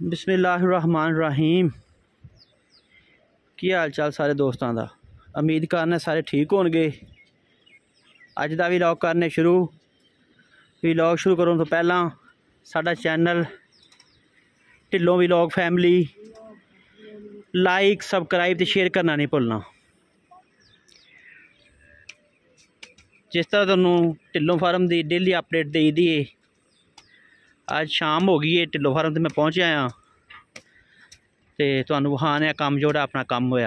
ਰਹੀਮ ਕੀ ਹਾਲ ਚਾਲ ਸਾਰੇ ਦੋਸਤਾਂ ਦਾ ਉਮੀਦ ਕਰਨਾ ਸਾਰੇ ਠੀਕ ਹੋਣਗੇ ਅੱਜ ਦਾ ਵੀ ਲੌਗ ਕਰਨੇ ਸ਼ੁਰੂ ਵੀ ਲੌਗ ਸ਼ੁਰੂ ਕਰਨ ਤੋਂ ਪਹਿਲਾਂ ਸਾਡਾ channel Dhillon vlog family like subscribe ਤੇ ਸ਼ੇਅਰ ਕਰਨਾ ਨਹੀਂ ਭੁੱਲਣਾ ਜਿਸ ਤਰ੍ਹਾਂ ਤੁਹਾਨੂੰ ਢਿੱਲੋਂ ਫਾਰਮ ਦੀ ਡੇਲੀ ਅਪਡੇਟ ਦੇਈਦੀ ਏ अज शाम हो गई है ढिलो फार्म मैं पहुँच आया तो विखाने काम जोड़ा अपना काम हो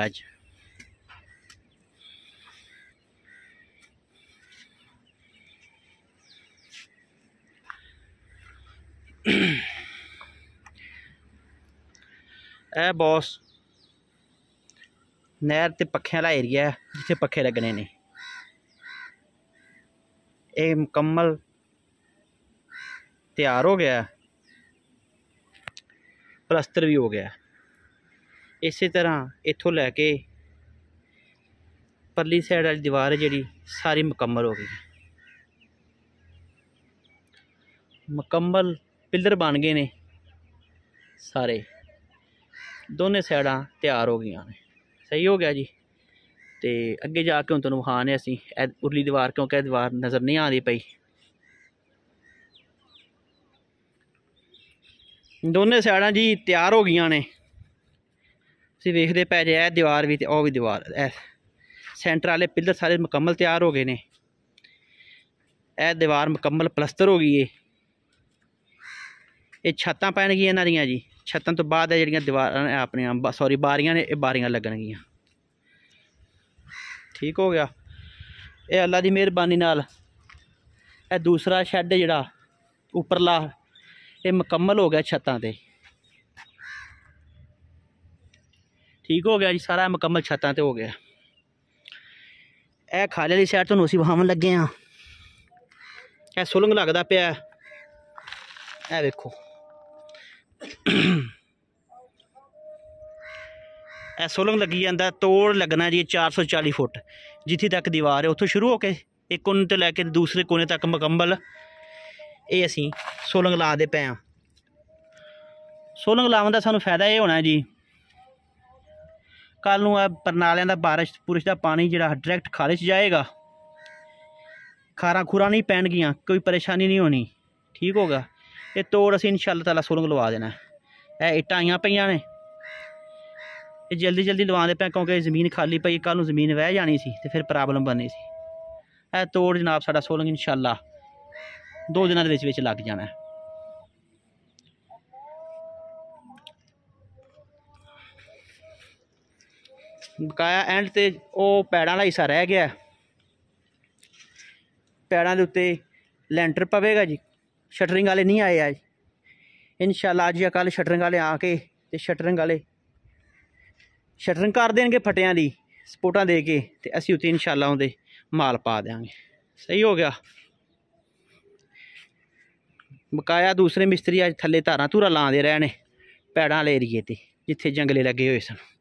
बॉस नहर तो पखे ला एरिया जिसे पखे लगने नहीं मुकम्मल ਤਿਆਰ ਹੋ ਗਿਆ ਪਲਸਤਰ ਵੀ ਹੋ ਗਿਆ ਇਸੇ ਤਰ੍ਹਾਂ ਇੱਥੋਂ ਲੈ ਕੇ ਪਰਲੀ ਸਾਈਡ ਵਾਲੀ ਦੀਵਾਰ ਜਿਹੜੀ ਸਾਰੀ ਮੁਕੰਮਲ ਹੋ ਗਈ ਮੁਕੰਮਲ ਪਿੱਲਰ ਬਣ ਗਏ ਨੇ ਸਾਰੇ ਦੋਨੇ ਸਾਈਡਾਂ ਤਿਆਰ ਹੋ ਗਈਆਂ ਨੇ ਸਹੀ ਹੋ ਗਿਆ ਜੀ ਤੇ ਅੱਗੇ ਜਾ ਕੇ ਹੁਣ ਤੁਹਾਨੂੰ ਵਿਖਾਣੇ ਅਸੀਂ ਅਸੀਂ ਉਰਲੀ ਦੀਵਾਰ ਕਿਉਂਕਿ ਇਹ ਦੀਵਾਰ ਨਜ਼ਰ ਨਹੀਂ ਆਉਂਦੀ ਪਈ ਦੋਨੇ ਸਾਈਡਾਂ ਜੀ ਤਿਆਰ ਹੋ ਗਈਆਂ ਨੇ ਤੁਸੀਂ ਵੇਖਦੇ ਪੈ ਜੇ ਇਹ ਦੀਵਾਰ ਵੀ ਤੇ ਉਹ ਵੀ ਦੀਵਾਰ ਐ ਸੈਂਟਰ ਵਾਲੇ ਪਿੱਲਰ ਸਾਰੇ ਮੁਕੰਮਲ ਤਿਆਰ ਹੋ ਗਏ ਨੇ ਇਹ ਦੀਵਾਰ ਮੁਕੰਮਲ ਪਲਸਟਰ ਹੋ ਗਈ ਏ ਇਹ ਛੱਤਾਂ ਪੈਣਗੀਆਂ ਇਹਨਾਂ ਦੀਆਂ ਜੀ ਛੱਤਾਂ ਤੋਂ ਬਾਅਦ ਇਹ ਜਿਹੜੀਆਂ ਦੀਵਾਰਾਂ ਆਪਣੀਆਂ ਸੌਰੀ ਬਾਰੀਆਂ ਨੇ ਇਹ ਬਾਰੀਆਂ ਲੱਗਣਗੀਆਂ ਠੀਕ ਹੋ ਗਿਆ ਇਹ ਅੱਲਾ ਦੀ ਮਿਹਰਬਾਨੀ ਨਾਲ ਇਹ ਦੂਸਰਾ ਸ਼ੈੱਡ ਜਿਹੜਾ ਉੱਪਰਲਾ ये मुकम्मल हो गया छत्ता से ठीक हो गया जी सारा मुकम्मल छत्ता से हो गया यह खाले वाली सैड तुम असं लगे हाँ यह सुलंग लगता पे है वेखो यह सुलंग लगी जाता तोड़ लगना जी चार सौ चाली फुट जिथे तक दीवार है उतो शुरू हो होके एक कोने तो लैके दूसरे कोने तक मुकम्मल ਇਹ ਅਸੀਂ ਸੋਲੰਗ ਦੇ ਪਏ ਆ ਸੋਲੰਗ ਲਾਉਣ ਦਾ ਸਾਨੂੰ ਫਾਇਦਾ ਇਹ ਹੋਣਾ ਜੀ ਕੱਲ ਨੂੰ ਆ ਪਰਨਾਲਿਆਂ ਦਾ ਬਾਰਿਸ਼ ਪੁਰਸ਼ ਦਾ ਪਾਣੀ ਜਿਹੜਾ ਡਾਇਰੈਕਟ ਖਾਲੇ 'ਚ ਜਾਏਗਾ ਖਾਰਾ ਖੁਰਾ ਨਹੀਂ ਪੈਣਗੀਆਂ ਕੋਈ ਪਰੇਸ਼ਾਨੀ ਨਹੀਂ ਹੋਣੀ ਠੀਕ ਹੋਗਾ ਇਹ ਤੋੜ ਅਸੀਂ ਇਨਸ਼ਾ ਅੱਲਾਹ ਤਾਲਾ ਸੋਲੰਗ ਲਵਾ ਦੇਣਾ ਇਹ ਇਟਾਂ ਆਈਆਂ ਪਈਆਂ ਨੇ ਇਹ ਜਲਦੀ ਜਲਦੀ ਲਵਾ ਦੇ ਪਿਆ ਕਿਉਂਕਿ ਜ਼ਮੀਨ ਖਾਲੀ ਪਈ ਕੱਲ ਨੂੰ ਜ਼ਮੀਨ ਵਹਿ ਜਾਣੀ ਸੀ ਤੇ ਫਿਰ ਪ੍ਰੋਬਲਮ ਬਣਨੀ ਸੀ ਇਹ ਤੋੜ ਜਨਾਬ ਸਾਡਾ ਸੋਲੰਗ ਇਨਸ਼ਾ ਅੱਲਾਹ ਦੋ ਦਿਨਾਂ ਦੇ ਵਿੱਚ ਵਿੱਚ ਲੱਗ ਜਾਣਾ ਬਕਾਇਆ ਐਂਡ ਤੇ ਉਹ ਪੈੜਾਂ ਵਾਲਾ ਹਿੱਸਾ ਰਹਿ ਗਿਆ ਪੈੜਾਂ ਦੇ ਉੱਤੇ ਲੈਂਟਰ ਪਵੇਗਾ ਜੀ ਸ਼ਟਰਿੰਗ ਵਾਲੇ ਨਹੀਂ ਆਏ ਅੱਜ ਇਨਸ਼ਾਅੱਲਾ ਅੱਜ ਜਾਂ ਕੱਲ ਸ਼ਟਰਿੰਗ ਵਾਲੇ ਆ ਕੇ ਤੇ ਸ਼ਟਰਿੰਗ ਵਾਲੇ ਸ਼ਟਰਿੰਗ ਕਰ ਦੇਣਗੇ ਫਟਿਆਂ ਦੀ ਸਪੋਰਟਾਂ ਦੇ ਕੇ ਤੇ ਅਸੀਂ ਉੱਤੇ ਇਨਸ਼ਾਅੱਲਾ ਉਹਦੇ ਮਾਲ ਪਾ ਦੇਾਂਗੇ ਸਹੀ ਹੋ ਗਿਆ ਮਕਾਇਆ ਦੂਸਰੇ ਮਿਸਤਰੀ ਅੱਜ ਥੱਲੇ ਧਾਰਾਂ ਧੂਰਾ ਲਾਉਂਦੇ ਰਹੇ ਨੇ ਪੈੜਾਂ ਵਾਲੇ ਏਰੀਏ ਤੇ ਜਿੱਥੇ ਜੰਗਲੇ ਲੱਗੇ ਹੋਏ ਸਨ